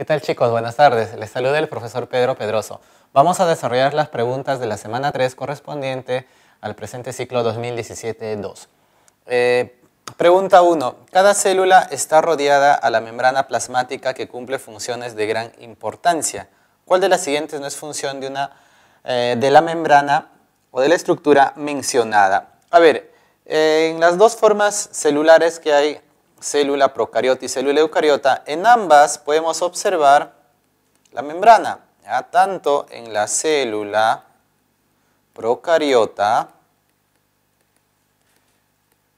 ¿Qué tal chicos? Buenas tardes. Les saluda el profesor Pedro Pedroso. Vamos a desarrollar las preguntas de la semana 3 correspondiente al presente ciclo 2017-2. Eh, pregunta 1. Cada célula está rodeada a la membrana plasmática que cumple funciones de gran importancia. ¿Cuál de las siguientes no es función de, una, eh, de la membrana o de la estructura mencionada? A ver, eh, en las dos formas celulares que hay célula procariota y célula eucariota, en ambas podemos observar la membrana, tanto en la célula procariota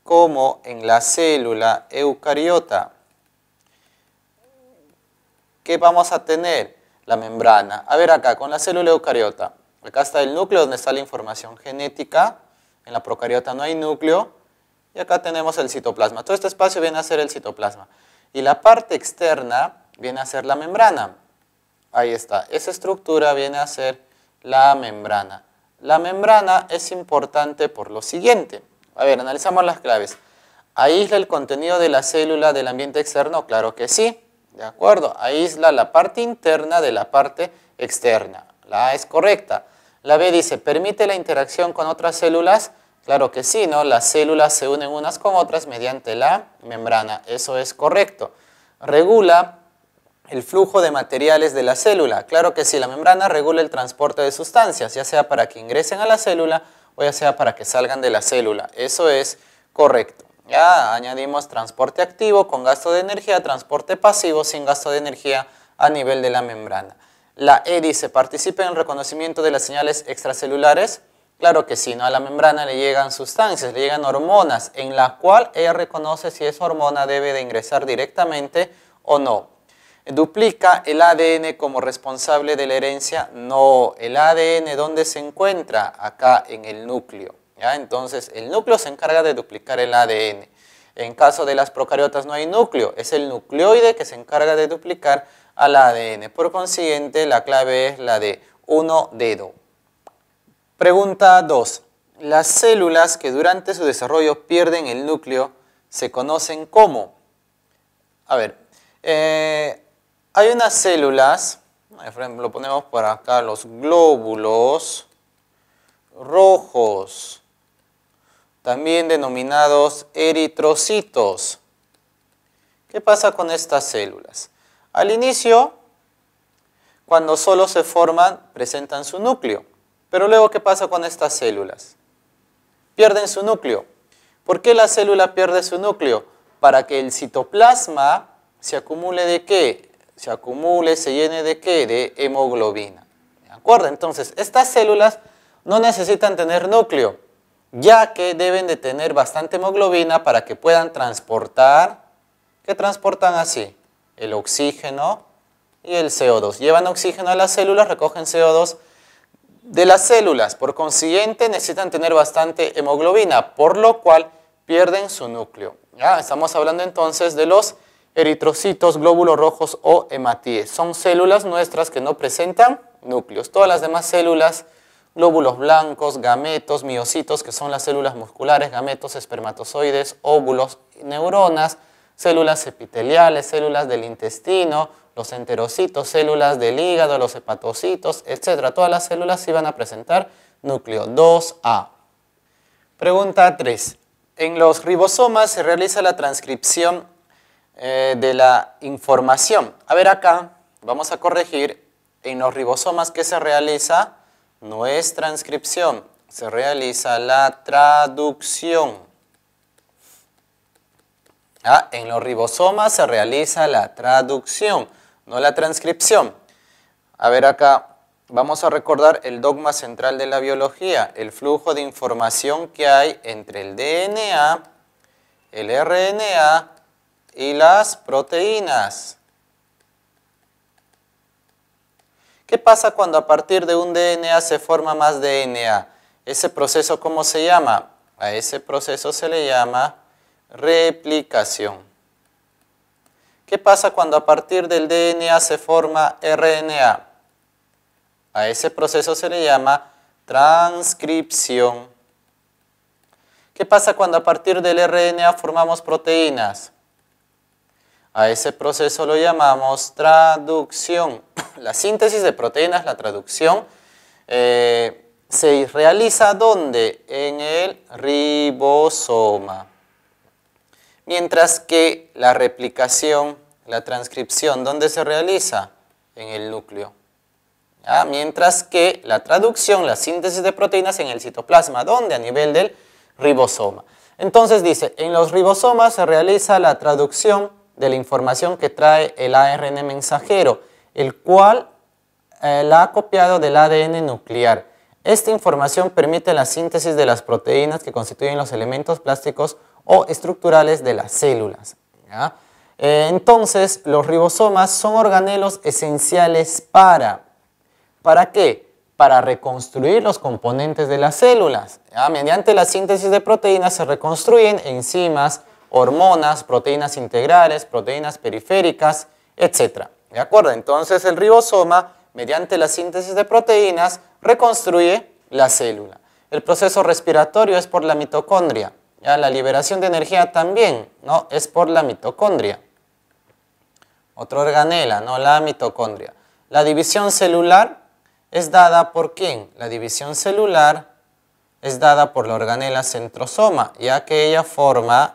como en la célula eucariota. ¿Qué vamos a tener? La membrana. A ver acá, con la célula eucariota. Acá está el núcleo donde está la información genética. En la procariota no hay núcleo y acá tenemos el citoplasma. Todo este espacio viene a ser el citoplasma. Y la parte externa viene a ser la membrana. Ahí está. Esa estructura viene a ser la membrana. La membrana es importante por lo siguiente. A ver, analizamos las claves. ¿Aísla el contenido de la célula del ambiente externo? Claro que sí. ¿De acuerdo? Aísla la parte interna de la parte externa. La A es correcta. La B dice, permite la interacción con otras células Claro que sí, ¿no? Las células se unen unas con otras mediante la membrana, eso es correcto. Regula el flujo de materiales de la célula. Claro que sí, la membrana regula el transporte de sustancias, ya sea para que ingresen a la célula o ya sea para que salgan de la célula. Eso es correcto. Ya añadimos transporte activo con gasto de energía, transporte pasivo sin gasto de energía a nivel de la membrana. La E se participa en el reconocimiento de las señales extracelulares Claro que sí, ¿no? a la membrana le llegan sustancias, le llegan hormonas, en la cual ella reconoce si esa hormona debe de ingresar directamente o no. ¿Duplica el ADN como responsable de la herencia? No, el ADN ¿dónde se encuentra? Acá en el núcleo. Entonces el núcleo se encarga de duplicar el ADN. En caso de las procariotas no hay núcleo, es el nucleoide que se encarga de duplicar al ADN. Por consiguiente la clave es la de uno dedo. Pregunta 2. Las células que durante su desarrollo pierden el núcleo se conocen como... A ver, eh, hay unas células, lo ponemos por acá, los glóbulos rojos, también denominados eritrocitos. ¿Qué pasa con estas células? Al inicio, cuando solo se forman, presentan su núcleo. Pero luego, ¿qué pasa con estas células? Pierden su núcleo. ¿Por qué la célula pierde su núcleo? Para que el citoplasma se acumule de qué? Se acumule, se llene de qué? De hemoglobina. ¿De acuerdo? Entonces, estas células no necesitan tener núcleo, ya que deben de tener bastante hemoglobina para que puedan transportar, ¿qué transportan así? El oxígeno y el CO2. Llevan oxígeno a las células, recogen CO2 de las células, por consiguiente necesitan tener bastante hemoglobina, por lo cual pierden su núcleo. ¿ya? Estamos hablando entonces de los eritrocitos, glóbulos rojos o hematíes. Son células nuestras que no presentan núcleos. Todas las demás células, glóbulos blancos, gametos, miocitos, que son las células musculares, gametos, espermatozoides, óvulos, neuronas, células epiteliales, células del intestino, los enterocitos, células del hígado, los hepatocitos, etc. Todas las células iban a presentar núcleo 2A. Pregunta 3. En los ribosomas se realiza la transcripción eh, de la información. A ver acá, vamos a corregir, en los ribosomas ¿qué se realiza no es transcripción, se realiza la traducción. Ah, en los ribosomas se realiza la traducción no la transcripción. A ver acá, vamos a recordar el dogma central de la biología, el flujo de información que hay entre el DNA, el RNA y las proteínas. ¿Qué pasa cuando a partir de un DNA se forma más DNA? ¿Ese proceso cómo se llama? A ese proceso se le llama replicación. ¿Qué pasa cuando a partir del DNA se forma RNA? A ese proceso se le llama transcripción. ¿Qué pasa cuando a partir del RNA formamos proteínas? A ese proceso lo llamamos traducción. La síntesis de proteínas, la traducción, eh, se realiza ¿dónde? En el ribosoma mientras que la replicación, la transcripción, ¿dónde se realiza? En el núcleo. Mientras que la traducción, la síntesis de proteínas en el citoplasma, ¿dónde? A nivel del ribosoma. Entonces dice, en los ribosomas se realiza la traducción de la información que trae el ARN mensajero, el cual eh, la ha copiado del ADN nuclear. Esta información permite la síntesis de las proteínas que constituyen los elementos plásticos o estructurales de las células. Eh, entonces, los ribosomas son organelos esenciales para, ¿para qué? Para reconstruir los componentes de las células. Mediante la síntesis de proteínas se reconstruyen enzimas, hormonas, proteínas integrales, proteínas periféricas, etc. ¿De acuerdo? Entonces, el ribosoma, mediante la síntesis de proteínas, reconstruye la célula. El proceso respiratorio es por la mitocondria. La liberación de energía también, ¿no? Es por la mitocondria. Otra organela, ¿no? La mitocondria. La división celular es dada por quién? La división celular es dada por la organela centrosoma, ya que ella forma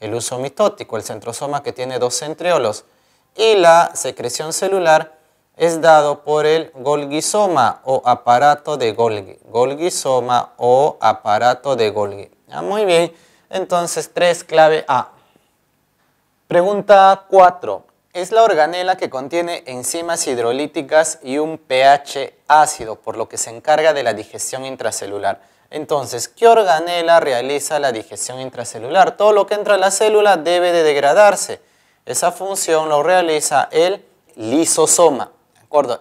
el uso mitótico, el centrosoma que tiene dos centriolos. Y la secreción celular es dado por el golguisoma o aparato de Golgi. Golguisoma o aparato de Golgi. Ah, muy bien, entonces 3 clave A. Pregunta 4. Es la organela que contiene enzimas hidrolíticas y un pH ácido, por lo que se encarga de la digestión intracelular. Entonces, ¿qué organela realiza la digestión intracelular? Todo lo que entra a la célula debe de degradarse. Esa función lo realiza el lisosoma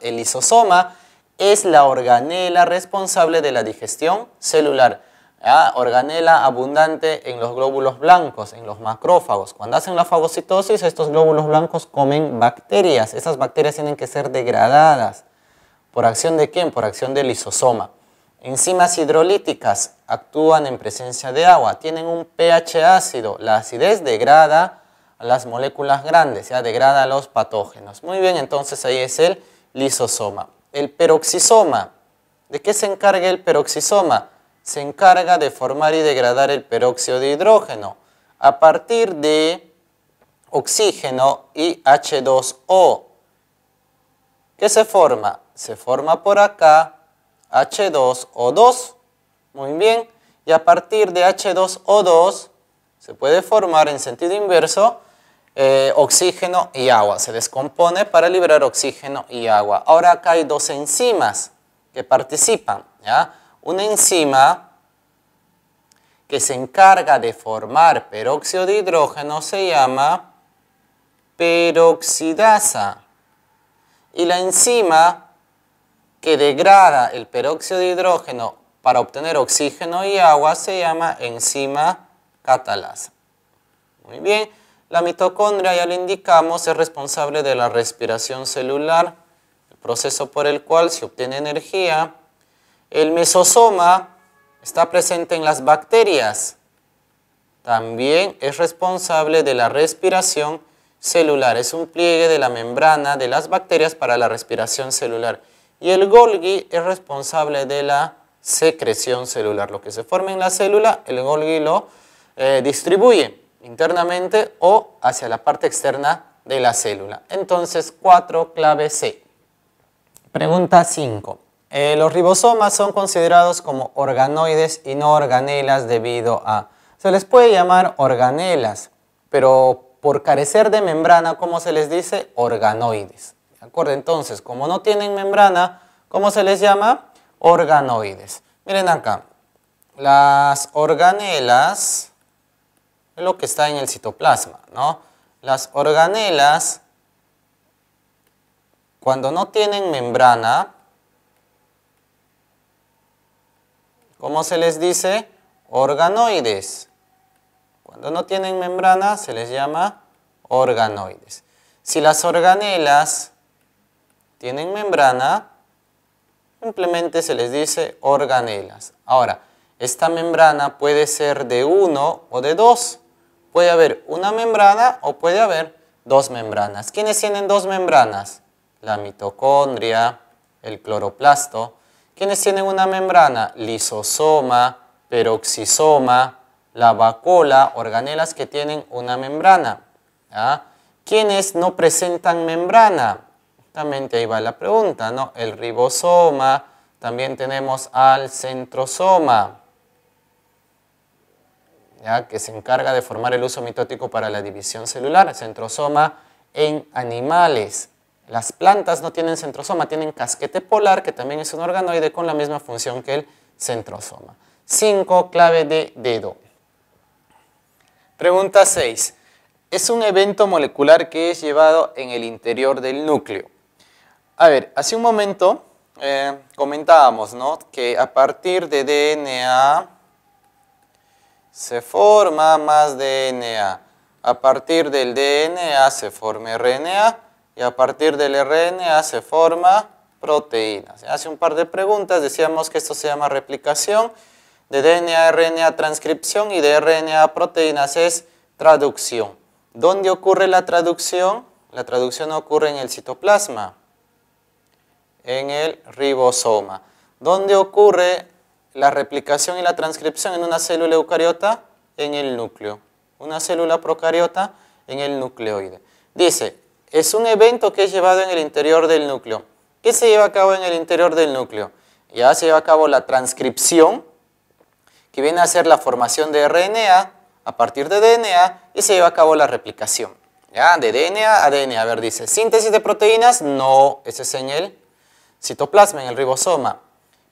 el lisosoma es la organela responsable de la digestión celular. Organela abundante en los glóbulos blancos, en los macrófagos. Cuando hacen la fagocitosis, estos glóbulos blancos comen bacterias. Esas bacterias tienen que ser degradadas. ¿Por acción de quién? Por acción del lisosoma. Enzimas hidrolíticas actúan en presencia de agua, tienen un pH ácido. La acidez degrada las moléculas grandes, ya degrada a los patógenos. Muy bien, entonces ahí es el lisosoma. El peroxisoma, ¿de qué se encarga el peroxisoma? Se encarga de formar y degradar el peróxido de hidrógeno a partir de oxígeno y H2O. ¿Qué se forma? Se forma por acá H2O2. Muy bien. Y a partir de H2O2 se puede formar en sentido inverso eh, oxígeno y agua. Se descompone para liberar oxígeno y agua. Ahora acá hay dos enzimas que participan. Una enzima que se encarga de formar peróxido de hidrógeno se llama peroxidasa. Y la enzima que degrada el peróxido de hidrógeno para obtener oxígeno y agua se llama enzima catalasa. Muy bien. La mitocondria, ya lo indicamos, es responsable de la respiración celular, el proceso por el cual se obtiene energía. El mesosoma está presente en las bacterias. También es responsable de la respiración celular. Es un pliegue de la membrana de las bacterias para la respiración celular. Y el Golgi es responsable de la secreción celular. Lo que se forma en la célula, el Golgi lo eh, distribuye internamente o hacia la parte externa de la célula. Entonces, 4 clave C. Pregunta 5. Eh, los ribosomas son considerados como organoides y no organelas debido a... Se les puede llamar organelas, pero por carecer de membrana, ¿cómo se les dice? Organoides. ¿De acuerdo? Entonces, como no tienen membrana, ¿cómo se les llama? Organoides. Miren acá, las organelas es lo que está en el citoplasma, ¿no? Las organelas, cuando no tienen membrana, ¿cómo se les dice? Organoides. Cuando no tienen membrana se les llama organoides. Si las organelas tienen membrana, simplemente se les dice organelas. Ahora, esta membrana puede ser de uno o de dos. Puede haber una membrana o puede haber dos membranas. ¿Quiénes tienen dos membranas? La mitocondria, el cloroplasto. ¿Quiénes tienen una membrana? Lisosoma, peroxisoma, la vacuola, organelas que tienen una membrana. ¿Quiénes no presentan membrana? Justamente ahí va la pregunta, El ribosoma, también tenemos al centrosoma que se encarga de formar el uso mitótico para la división celular, centrosoma en animales. Las plantas no tienen centrosoma, tienen casquete polar, que también es un organoide con la misma función que el centrosoma. 5. Clave de dedo. Pregunta 6. Es un evento molecular que es llevado en el interior del núcleo. A ver, hace un momento eh, comentábamos que a partir de DNA se forma más DNA. A partir del DNA se forma RNA y a partir del RNA se forma proteínas. Hace un par de preguntas decíamos que esto se llama replicación. De DNA a RNA transcripción y de RNA a proteínas es traducción. ¿Dónde ocurre la traducción? La traducción ocurre en el citoplasma, en el ribosoma. ¿Dónde ocurre la replicación y la transcripción en una célula eucariota en el núcleo. Una célula procariota en el nucleoide. Dice, es un evento que es llevado en el interior del núcleo. ¿Qué se lleva a cabo en el interior del núcleo? Ya se lleva a cabo la transcripción, que viene a ser la formación de RNA a partir de DNA, y se lleva a cabo la replicación. ¿Ya? De DNA a DNA. A ver, dice, síntesis de proteínas, no, ese es en el citoplasma, en el ribosoma.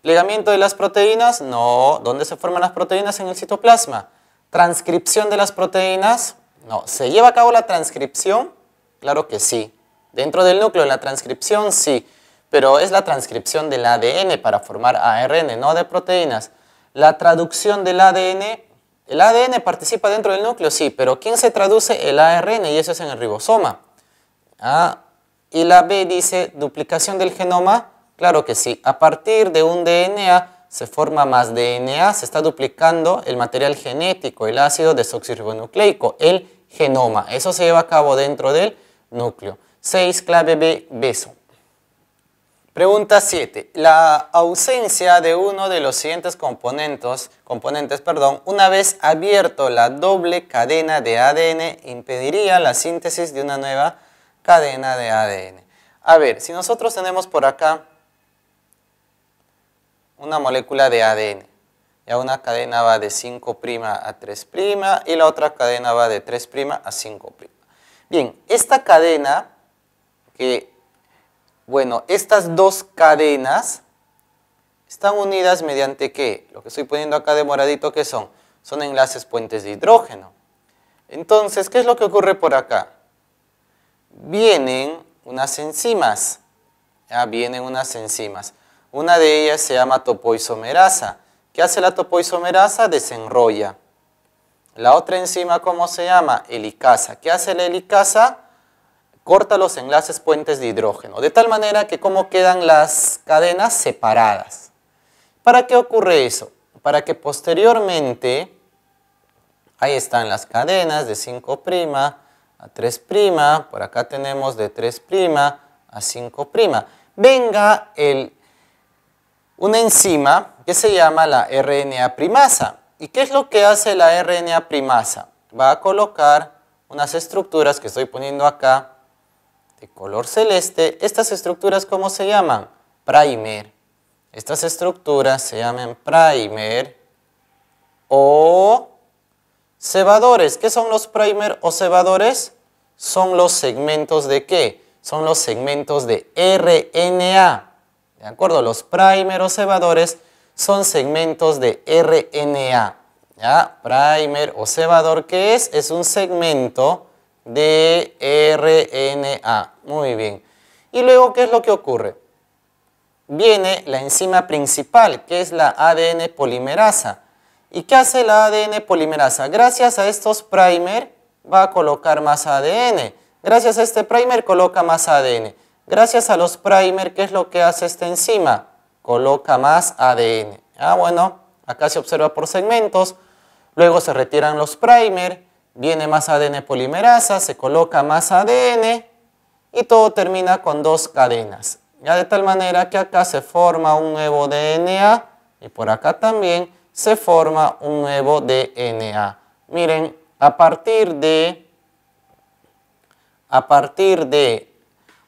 Ligamiento de las proteínas, no. ¿Dónde se forman las proteínas? En el citoplasma. Transcripción de las proteínas, no. ¿Se lleva a cabo la transcripción? Claro que sí. Dentro del núcleo, la transcripción, sí. Pero es la transcripción del ADN para formar ARN, no de proteínas. La traducción del ADN, el ADN participa dentro del núcleo, sí, pero ¿quién se traduce? El ARN y eso es en el ribosoma. Ah, y la B dice duplicación del genoma, Claro que sí, a partir de un DNA se forma más DNA, se está duplicando el material genético, el ácido desoxirribonucleico, el genoma. Eso se lleva a cabo dentro del núcleo. 6, clave B, beso. Pregunta 7. La ausencia de uno de los siguientes componentes, componentes perdón, una vez abierto la doble cadena de ADN impediría la síntesis de una nueva cadena de ADN. A ver, si nosotros tenemos por acá una molécula de ADN. Ya una cadena va de 5' a 3' y la otra cadena va de 3' a 5'. Bien, esta cadena, que, bueno, estas dos cadenas están unidas mediante qué? Lo que estoy poniendo acá de moradito, ¿qué son? Son enlaces puentes de hidrógeno. Entonces, ¿qué es lo que ocurre por acá? Vienen unas enzimas. Ya, vienen unas enzimas. Una de ellas se llama topoisomerasa. ¿Qué hace la topoisomerasa? Desenrolla. La otra enzima, ¿cómo se llama? Helicasa. ¿Qué hace la helicasa? Corta los enlaces puentes de hidrógeno, de tal manera que ¿cómo quedan las cadenas separadas. ¿Para qué ocurre eso? Para que posteriormente, ahí están las cadenas de 5' a 3', por acá tenemos de 3' a 5'. Venga el una enzima que se llama la RNA primasa. ¿Y qué es lo que hace la RNA primasa? Va a colocar unas estructuras que estoy poniendo acá de color celeste. Estas estructuras, ¿cómo se llaman? Primer. Estas estructuras se llaman primer o cebadores. ¿Qué son los primer o cebadores? Son los segmentos de qué? Son los segmentos de RNA. ¿De acuerdo? Los primeros cebadores son segmentos de RNA. ¿ya? Primer o cebador, ¿qué es? Es un segmento de RNA. Muy bien. Y luego, ¿qué es lo que ocurre? Viene la enzima principal, que es la ADN polimerasa. ¿Y qué hace la ADN polimerasa? Gracias a estos primer va a colocar más ADN. Gracias a este primer coloca más ADN. Gracias a los primer, ¿qué es lo que hace esta enzima? Coloca más ADN. Ah, bueno, acá se observa por segmentos. Luego se retiran los primer, viene más ADN polimerasa, se coloca más ADN y todo termina con dos cadenas. Ya de tal manera que acá se forma un nuevo DNA y por acá también se forma un nuevo DNA. Miren, a partir de a partir de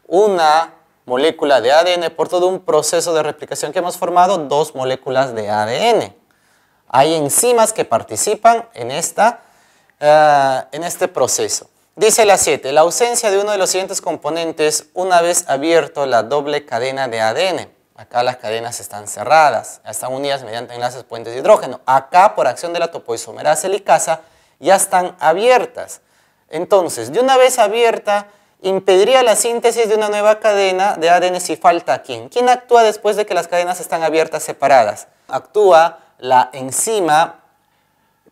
una molécula de ADN por todo un proceso de replicación que hemos formado dos moléculas de ADN. Hay enzimas que participan en, esta, eh, en este proceso. Dice la 7, la ausencia de uno de los siguientes componentes una vez abierto la doble cadena de ADN. Acá las cadenas están cerradas, están unidas mediante enlaces puentes de hidrógeno. Acá, por acción de la topoisomerasa helicasa, ya están abiertas. Entonces, de una vez abierta impediría la síntesis de una nueva cadena de ADN si falta quién. ¿Quién actúa después de que las cadenas están abiertas separadas? Actúa la enzima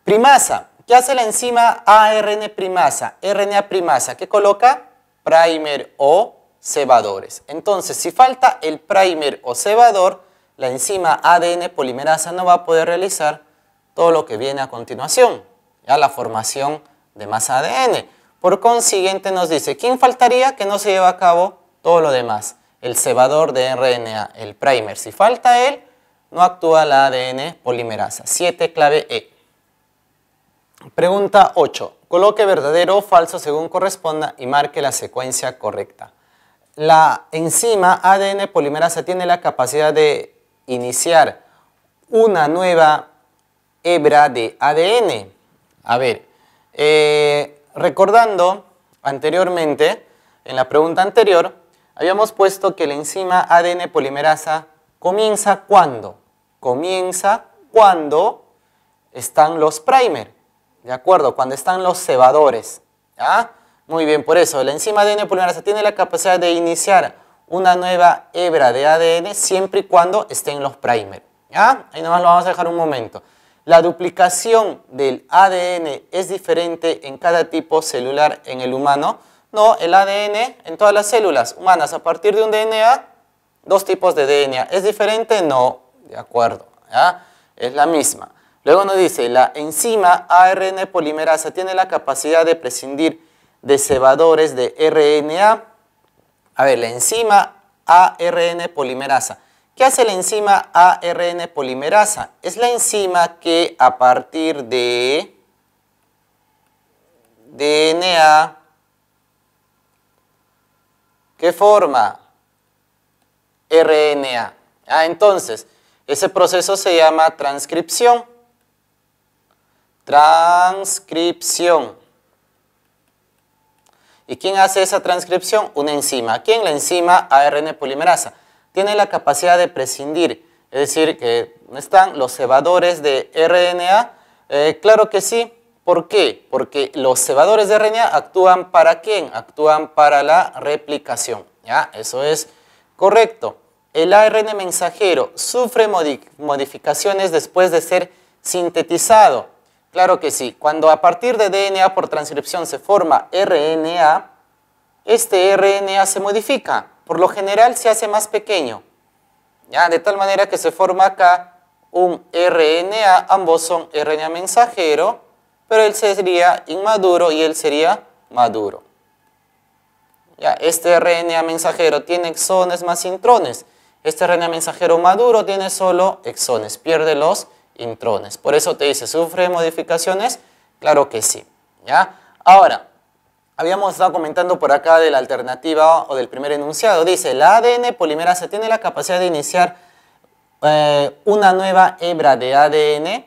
primasa. ¿Qué hace la enzima ARN primasa? RNA primasa, que coloca primer o cebadores. Entonces, si falta el primer o cebador, la enzima ADN polimerasa no va a poder realizar todo lo que viene a continuación, la formación de más ADN. Por consiguiente nos dice, ¿quién faltaría que no se lleva a cabo todo lo demás? El cebador de RNA, el primer. Si falta él, no actúa la ADN polimerasa. 7 clave E. Pregunta 8. Coloque verdadero o falso según corresponda y marque la secuencia correcta. La enzima ADN polimerasa tiene la capacidad de iniciar una nueva hebra de ADN. A ver, eh, Recordando anteriormente, en la pregunta anterior, habíamos puesto que la enzima ADN polimerasa comienza cuando? Comienza cuando están los primer, ¿de acuerdo? Cuando están los cebadores, Muy bien, por eso, la enzima ADN polimerasa tiene la capacidad de iniciar una nueva hebra de ADN siempre y cuando estén los primer, ¿ya? Ahí nomás lo vamos a dejar un momento. La duplicación del ADN es diferente en cada tipo celular en el humano. No, el ADN en todas las células humanas a partir de un DNA, dos tipos de DNA. ¿Es diferente? No, de acuerdo, es la misma. Luego nos dice, la enzima ARN polimerasa tiene la capacidad de prescindir de cebadores de RNA. A ver, la enzima ARN polimerasa ¿Qué hace la enzima ARN polimerasa? Es la enzima que a partir de DNA, ¿qué forma? RNA. Ah, entonces, ese proceso se llama transcripción. Transcripción. ¿Y quién hace esa transcripción? Una enzima. ¿Quién? La enzima ARN polimerasa tiene la capacidad de prescindir, es decir, que están los cebadores de RNA. Eh, claro que sí. ¿Por qué? Porque los cebadores de RNA actúan para quién? Actúan para la replicación. ¿ya? Eso es correcto. El ARN mensajero sufre modificaciones después de ser sintetizado. Claro que sí. Cuando a partir de DNA por transcripción se forma RNA, este RNA se modifica por lo general se hace más pequeño, ¿ya? de tal manera que se forma acá un RNA, ambos son RNA mensajero, pero él sería inmaduro y él sería maduro. ¿Ya? Este RNA mensajero tiene exones más intrones, este RNA mensajero maduro tiene solo exones, pierde los intrones. Por eso te dice, ¿sufre modificaciones? Claro que sí. ¿ya? Ahora, Habíamos estado comentando por acá de la alternativa o del primer enunciado. Dice, la ADN polimerasa tiene la capacidad de iniciar eh, una nueva hebra de ADN.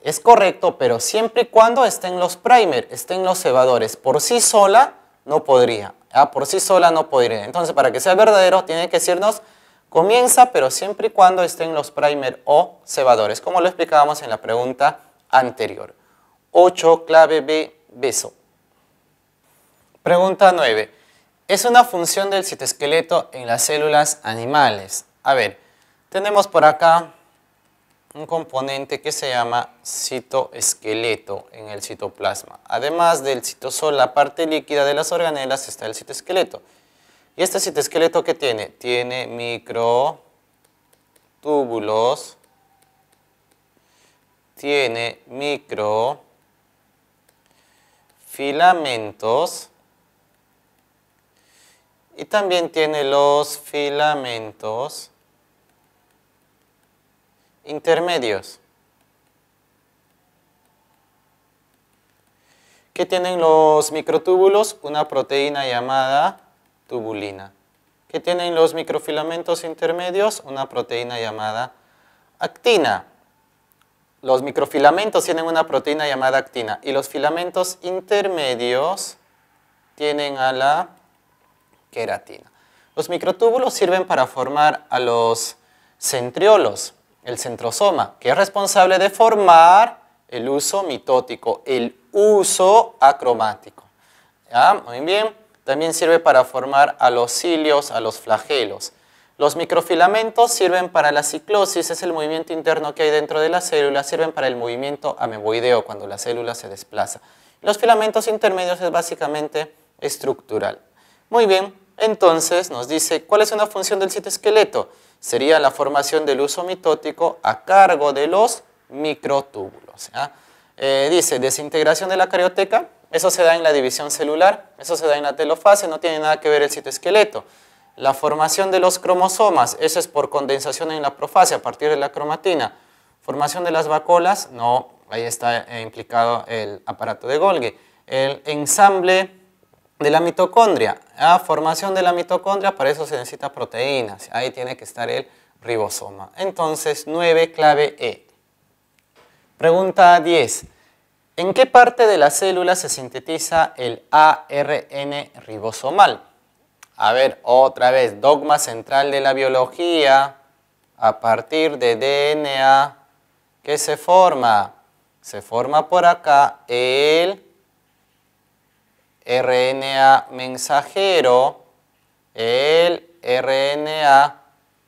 Es correcto, pero siempre y cuando estén los primer, estén los cebadores. Por sí sola no podría. ¿ah? Por sí sola no podría. Entonces, para que sea verdadero, tiene que decirnos, comienza, pero siempre y cuando estén los primer o cebadores, como lo explicábamos en la pregunta anterior. 8, clave B, beso. Pregunta 9. Es una función del citoesqueleto en las células animales. A ver, tenemos por acá un componente que se llama citoesqueleto en el citoplasma. Además del citosol, la parte líquida de las organelas está el citoesqueleto. ¿Y este citoesqueleto qué tiene? Tiene microtúbulos, tiene microfilamentos, y también tiene los filamentos intermedios que tienen los microtúbulos una proteína llamada tubulina que tienen los microfilamentos intermedios una proteína llamada actina los microfilamentos tienen una proteína llamada actina y los filamentos intermedios tienen a la queratina. Los microtúbulos sirven para formar a los centriolos, el centrosoma, que es responsable de formar el uso mitótico, el uso acromático. Muy bien. También sirve para formar a los cilios, a los flagelos. Los microfilamentos sirven para la ciclosis, es el movimiento interno que hay dentro de la célula, sirven para el movimiento ameboideo, cuando la célula se desplaza. Los filamentos intermedios es básicamente estructural. Muy bien, entonces nos dice, ¿cuál es una función del citoesqueleto? Sería la formación del uso mitótico a cargo de los microtúbulos. Eh, dice, desintegración de la carioteca, eso se da en la división celular, eso se da en la telofase, no tiene nada que ver el citoesqueleto. La formación de los cromosomas, eso es por condensación en la profase a partir de la cromatina. Formación de las bacolas, no, ahí está eh, implicado el aparato de Golgi. El ensamble de la mitocondria. La formación de la mitocondria, para eso se necesita proteínas. Ahí tiene que estar el ribosoma. Entonces, 9, clave E. Pregunta 10. ¿En qué parte de la célula se sintetiza el ARN ribosomal? A ver, otra vez, dogma central de la biología, a partir de DNA, ¿qué se forma? Se forma por acá el RNA mensajero, el RNA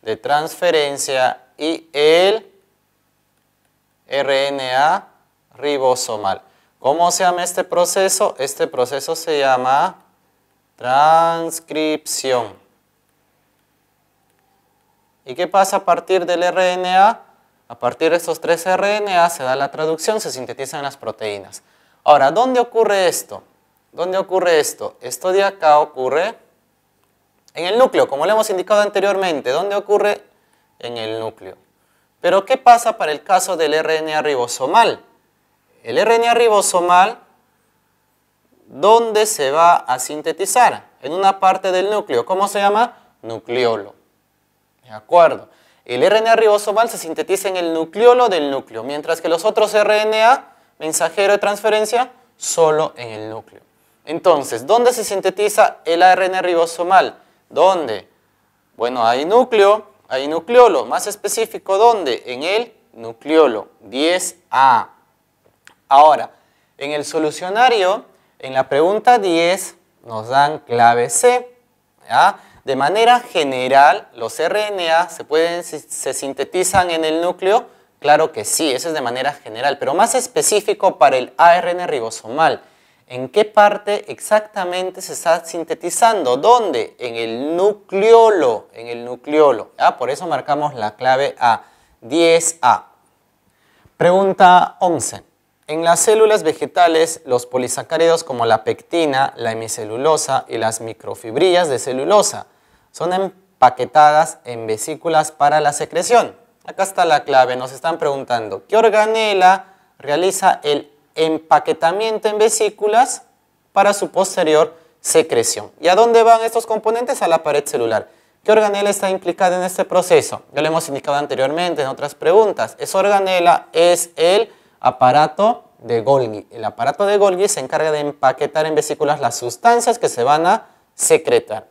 de transferencia y el RNA ribosomal. ¿Cómo se llama este proceso? Este proceso se llama transcripción. ¿Y qué pasa a partir del RNA? A partir de estos tres RNA se da la traducción, se sintetizan las proteínas. Ahora, ¿dónde ocurre esto? ¿Dónde ocurre esto? Esto de acá ocurre en el núcleo, como le hemos indicado anteriormente. ¿Dónde ocurre? En el núcleo. Pero, ¿qué pasa para el caso del RNA ribosomal? El RNA ribosomal, ¿dónde se va a sintetizar? En una parte del núcleo. ¿Cómo se llama? Nucleolo. ¿De acuerdo? El RNA ribosomal se sintetiza en el nucleolo del núcleo, mientras que los otros RNA, mensajero de transferencia, solo en el núcleo. Entonces, ¿dónde se sintetiza el ARN ribosomal? ¿Dónde? Bueno, hay núcleo, hay nucleolo. Más específico, ¿dónde? En el nucleolo, 10A. Ahora, en el solucionario, en la pregunta 10, nos dan clave C. De manera general, los RNA se, se sintetizan en el núcleo. Claro que sí, eso es de manera general, pero más específico para el ARN ribosomal. ¿En qué parte exactamente se está sintetizando? ¿Dónde? En el nucleolo, en el nucleolo. Ah, por eso marcamos la clave A, 10A. Pregunta 11. En las células vegetales, los polisacáridos como la pectina, la hemicelulosa y las microfibrillas de celulosa son empaquetadas en vesículas para la secreción. Acá está la clave, nos están preguntando, ¿qué organela realiza el empaquetamiento en vesículas para su posterior secreción. ¿Y a dónde van estos componentes? A la pared celular. ¿Qué organela está implicada en este proceso? Ya lo hemos indicado anteriormente en otras preguntas. Esa organela es el aparato de Golgi. El aparato de Golgi se encarga de empaquetar en vesículas las sustancias que se van a secretar.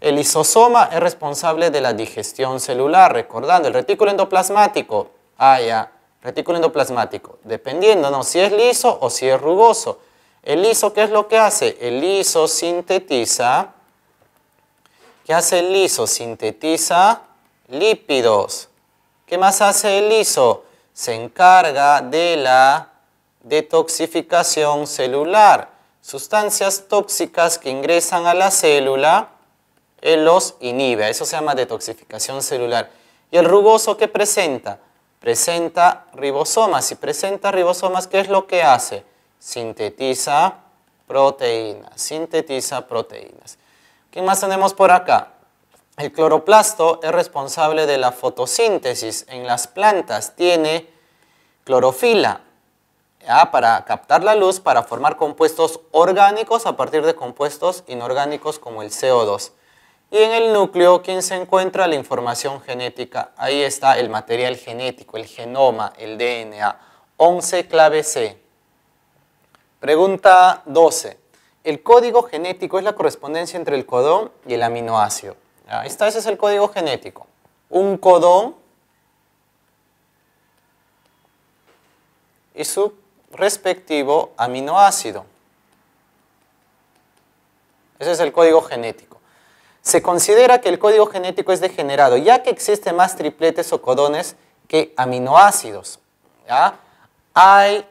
El isosoma es responsable de la digestión celular, recordando, el retículo endoplasmático, haya retículo endoplasmático, dependiendo si es liso o si es rugoso. El liso, ¿qué es lo que hace? El liso sintetiza, ¿qué hace el liso? Sintetiza lípidos. ¿Qué más hace el liso? Se encarga de la detoxificación celular, sustancias tóxicas que ingresan a la célula, él los inhibe, eso se llama detoxificación celular. ¿Y el rugoso qué presenta? presenta ribosomas. y presenta ribosomas, ¿qué es lo que hace? Sintetiza proteínas, sintetiza proteínas. ¿Qué más tenemos por acá? El cloroplasto es responsable de la fotosíntesis en las plantas. Tiene clorofila para captar la luz, para formar compuestos orgánicos a partir de compuestos inorgánicos como el CO2. Y en el núcleo, ¿quién se encuentra? La información genética. Ahí está el material genético, el genoma, el DNA. 11 clave C. Pregunta 12. El código genético es la correspondencia entre el codón y el aminoácido. Ah, ahí está, ese es el código genético. Un codón y su respectivo aminoácido. Ese es el código genético. Se considera que el código genético es degenerado, ya que existen más tripletes o codones que aminoácidos. Hay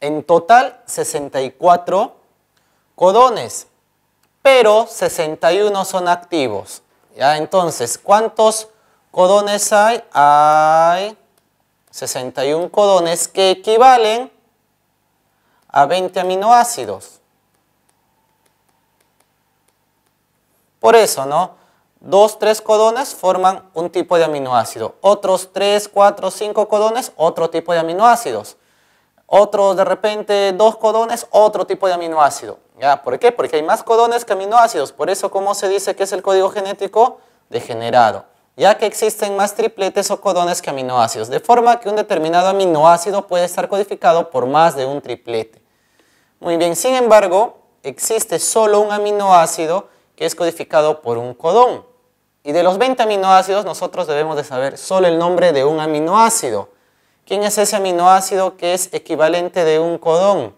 en total 64 codones, pero 61 son activos. ¿ya? Entonces, ¿cuántos codones hay? Hay 61 codones que equivalen a 20 aminoácidos. Por eso, ¿no? Dos, tres codones forman un tipo de aminoácido. Otros tres, cuatro, cinco codones, otro tipo de aminoácidos. Otros, de repente, dos codones, otro tipo de aminoácido. ¿Ya? ¿Por qué? Porque hay más codones que aminoácidos. Por eso, ¿cómo se dice que es el código genético? Degenerado. Ya que existen más tripletes o codones que aminoácidos. De forma que un determinado aminoácido puede estar codificado por más de un triplete. Muy bien, sin embargo, existe solo un aminoácido que es codificado por un codón. Y de los 20 aminoácidos nosotros debemos de saber solo el nombre de un aminoácido. ¿Quién es ese aminoácido que es equivalente de un codón?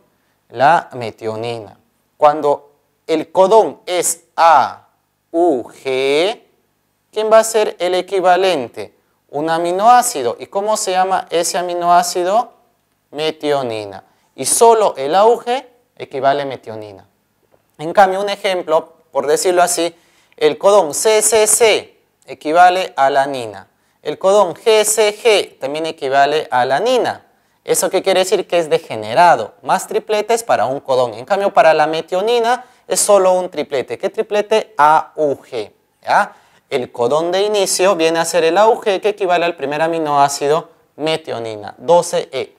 La metionina. Cuando el codón es AUG, ¿quién va a ser el equivalente? Un aminoácido. ¿Y cómo se llama ese aminoácido? Metionina. Y solo el AUG equivale a metionina. En cambio, un ejemplo por decirlo así, el codón CCC equivale a la anina. El codón GCG también equivale a la anina. ¿Eso qué quiere decir? Que es degenerado. Más tripletes para un codón. En cambio, para la metionina es solo un triplete. ¿Qué triplete? AUG. El codón de inicio viene a ser el AUG que equivale al primer aminoácido metionina, 12E. E.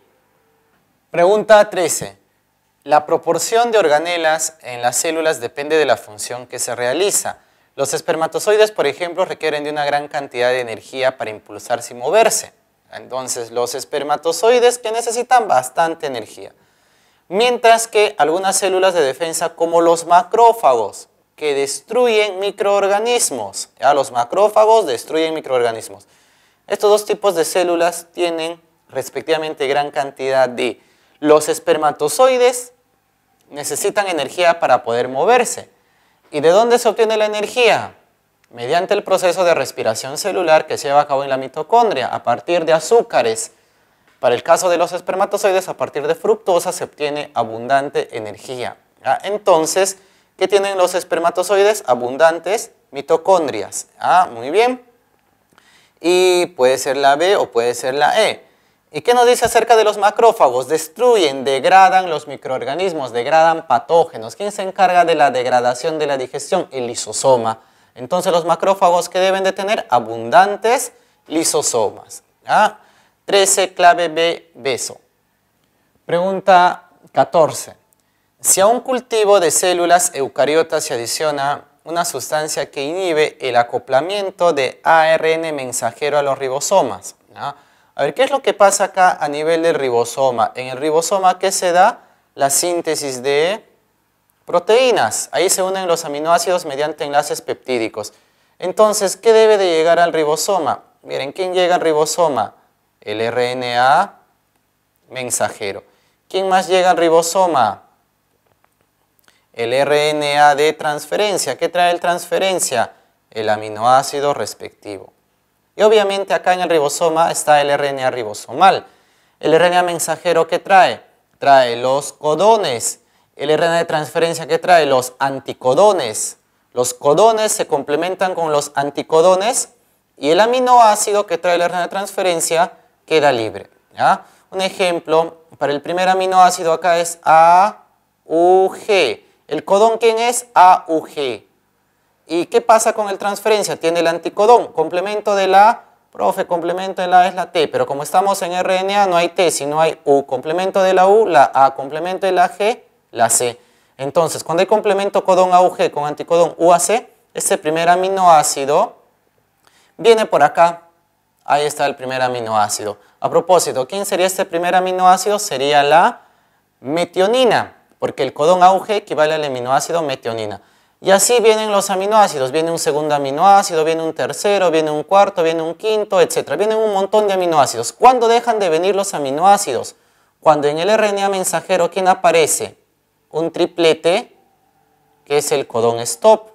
Pregunta 13. La proporción de organelas en las células depende de la función que se realiza. Los espermatozoides, por ejemplo, requieren de una gran cantidad de energía para impulsarse y moverse. Entonces, los espermatozoides que necesitan bastante energía. Mientras que algunas células de defensa, como los macrófagos, que destruyen microorganismos. Los macrófagos destruyen microorganismos. Estos dos tipos de células tienen respectivamente gran cantidad de los espermatozoides necesitan energía para poder moverse. ¿Y de dónde se obtiene la energía? Mediante el proceso de respiración celular que se lleva a cabo en la mitocondria a partir de azúcares. Para el caso de los espermatozoides, a partir de fructosa se obtiene abundante energía. Entonces, ¿qué tienen los espermatozoides? Abundantes mitocondrias. ¿Ah? muy bien. Y puede ser la B o puede ser la E. ¿Y qué nos dice acerca de los macrófagos? Destruyen, degradan los microorganismos, degradan patógenos. ¿Quién se encarga de la degradación de la digestión? El lisosoma. Entonces los macrófagos que deben de tener abundantes lisosomas. ¿Ah? 13 clave B beso. Pregunta 14. Si a un cultivo de células eucariotas se adiciona una sustancia que inhibe el acoplamiento de ARN mensajero a los ribosomas, ¿ah? A ver, ¿qué es lo que pasa acá a nivel del ribosoma? En el ribosoma, ¿qué se da? La síntesis de proteínas. Ahí se unen los aminoácidos mediante enlaces peptídicos. Entonces, ¿qué debe de llegar al ribosoma? Miren, ¿quién llega al ribosoma? El RNA mensajero. ¿Quién más llega al ribosoma? El RNA de transferencia. ¿Qué trae el transferencia? El aminoácido respectivo. Y obviamente acá en el ribosoma está el RNA ribosomal. El RNA mensajero que trae, trae los codones. El RNA de transferencia que trae los anticodones. Los codones se complementan con los anticodones y el aminoácido que trae el RNA de transferencia queda libre. Un ejemplo para el primer aminoácido acá es AUG. ¿El codón quién es? AUG. ¿Y qué pasa con el transferencia? Tiene el anticodón, complemento de la profe, complemento de la A es la T, pero como estamos en RNA no hay T, sino hay U, complemento de la U, la A, complemento de la G, la C. Entonces, cuando hay complemento codón AUG con anticodón UAC, este primer aminoácido viene por acá, ahí está el primer aminoácido. A propósito, ¿quién sería este primer aminoácido? Sería la metionina, porque el codón AUG equivale al aminoácido metionina. Y así vienen los aminoácidos, viene un segundo aminoácido, viene un tercero, viene un cuarto, viene un quinto, etc. Vienen un montón de aminoácidos. ¿Cuándo dejan de venir los aminoácidos? Cuando en el RNA mensajero, ¿quién aparece? Un triplete, que es el codón stop.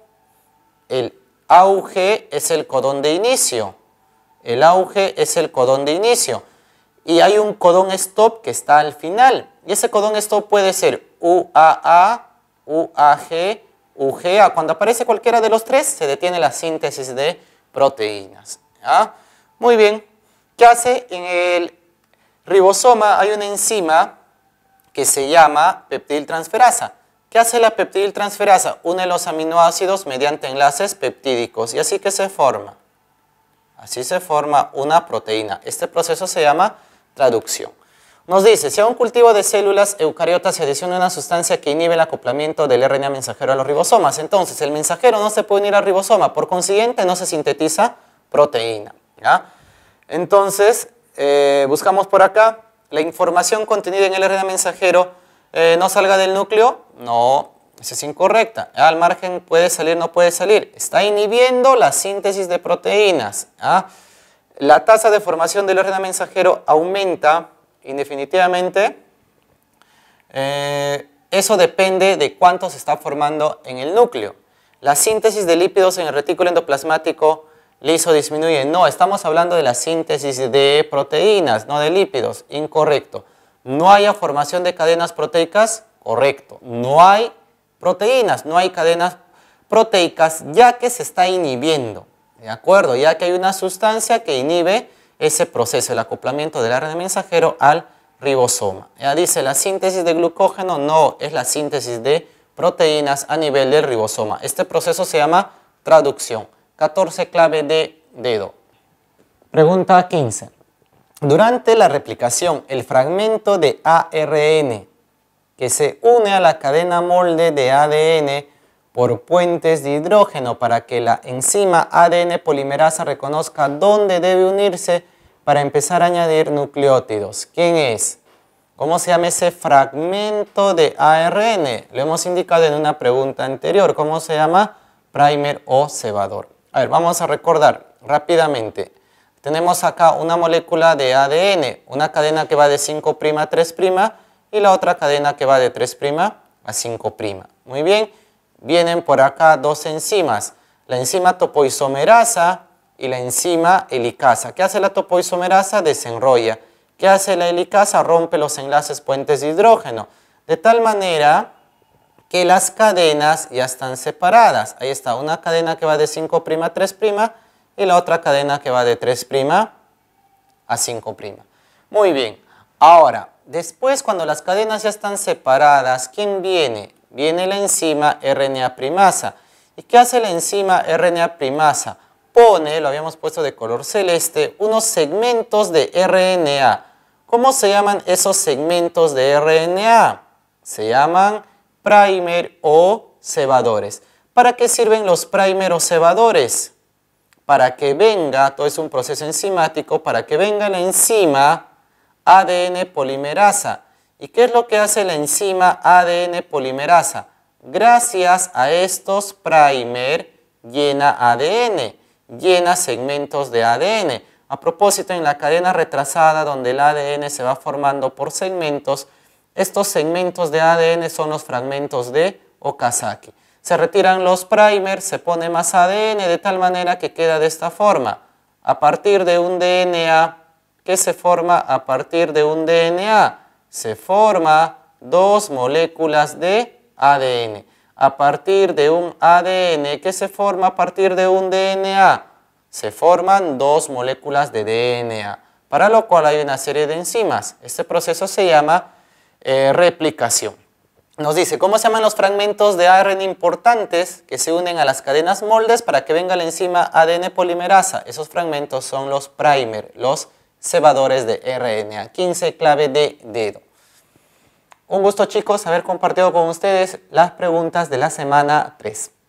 El auge es el codón de inicio. El auge es el codón de inicio. Y hay un codón stop que está al final. Y ese codón stop puede ser UAA, UAG, UGA. Cuando aparece cualquiera de los tres, se detiene la síntesis de proteínas. Muy bien, ¿qué hace? En el ribosoma hay una enzima que se llama peptiltransferasa. ¿Qué hace la peptiltransferasa? Une los aminoácidos mediante enlaces peptídicos y así que se forma. Así se forma una proteína. Este proceso se llama traducción. Nos dice, si a un cultivo de células eucariotas se adiciona una sustancia que inhibe el acoplamiento del RNA mensajero a los ribosomas, entonces el mensajero no se puede unir al ribosoma, por consiguiente no se sintetiza proteína. Entonces, eh, buscamos por acá, la información contenida en el RNA mensajero eh, no salga del núcleo, no, esa es incorrecta. Al margen puede salir, no puede salir. Está inhibiendo la síntesis de proteínas. La tasa de formación del RNA mensajero aumenta Indefinitivamente, eh, eso depende de cuánto se está formando en el núcleo. La síntesis de lípidos en el retículo endoplasmático liso disminuye. No, estamos hablando de la síntesis de proteínas, no de lípidos. Incorrecto. No hay formación de cadenas proteicas, correcto. No hay proteínas, no hay cadenas proteicas ya que se está inhibiendo. ¿De acuerdo? Ya que hay una sustancia que inhibe ese proceso, el acoplamiento del ARN mensajero al ribosoma. Ya dice, la síntesis de glucógeno no es la síntesis de proteínas a nivel del ribosoma. Este proceso se llama traducción. 14 clave de dedo. Pregunta 15. Durante la replicación, el fragmento de ARN que se une a la cadena molde de ADN por puentes de hidrógeno para que la enzima ADN polimerasa reconozca dónde debe unirse para empezar a añadir nucleótidos. ¿Quién es? ¿Cómo se llama ese fragmento de ARN? Lo hemos indicado en una pregunta anterior. ¿Cómo se llama? Primer o cebador. A ver, vamos a recordar rápidamente. Tenemos acá una molécula de ADN, una cadena que va de 5' a 3' y la otra cadena que va de 3' a 5'. Muy bien, vienen por acá dos enzimas. La enzima topoisomerasa y la enzima helicasa. ¿Qué hace la topoisomerasa? Desenrolla. ¿Qué hace la helicasa? Rompe los enlaces puentes de hidrógeno. De tal manera que las cadenas ya están separadas. Ahí está, una cadena que va de 5' a 3' y la otra cadena que va de 3' a 5'. Muy bien. Ahora, después cuando las cadenas ya están separadas, ¿quién viene? Viene la enzima RNA primasa. ¿Y qué hace la enzima RNA primasa? pone, lo habíamos puesto de color celeste, unos segmentos de RNA. ¿Cómo se llaman esos segmentos de RNA? Se llaman primer o cebadores. ¿Para qué sirven los primer o cebadores? Para que venga, todo es un proceso enzimático, para que venga la enzima ADN polimerasa. ¿Y qué es lo que hace la enzima ADN polimerasa? Gracias a estos primer llena ADN llena segmentos de ADN. A propósito, en la cadena retrasada donde el ADN se va formando por segmentos, estos segmentos de ADN son los fragmentos de Okazaki. Se retiran los primers, se pone más ADN de tal manera que queda de esta forma. A partir de un DNA, que se forma a partir de un DNA? Se forma dos moléculas de ADN a partir de un ADN que se forma a partir de un DNA. Se forman dos moléculas de DNA, para lo cual hay una serie de enzimas. Este proceso se llama eh, replicación. Nos dice, ¿cómo se llaman los fragmentos de ARN importantes que se unen a las cadenas moldes para que venga la enzima ADN polimerasa? Esos fragmentos son los primer, los cebadores de RNA, 15 clave de dedo. Un gusto chicos haber compartido con ustedes las preguntas de la semana 3.